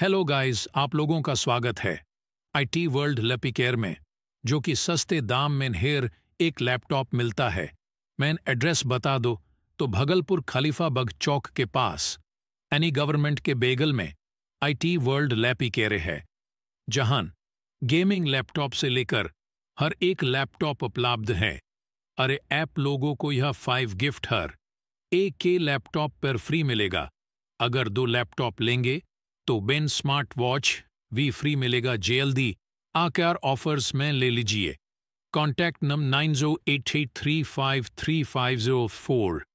hello guys आप लोगों का स्वागत है आईटी वर्ल्ड लेपी केयर में जो कि सस्ते दाम में हेयर एक लैपटॉप मिलता है मैं एड्रेस बता दो तो भगलपुर खलीफाबग चौक के पास एनी गवर्नमेंट के बेगल में आईटी वर्ल्ड लैपी केयर है जहान गेमिंग लैपटॉप से लेकर हर एक लैपटॉप उपलब्ध है अरे ऐप लोगों को यह फाइव गिफ्ट हर एक के लैपटॉप पर फ्री मिलेगा अगर दो लैपटॉप लेंगे तो बेन स्मार्ट वॉच वी फ्री मिलेगा जेएलदी आकार ऑफर्स में ले लीजिए कॉन्टैक्ट नम nine zero eight eight three five three five zero four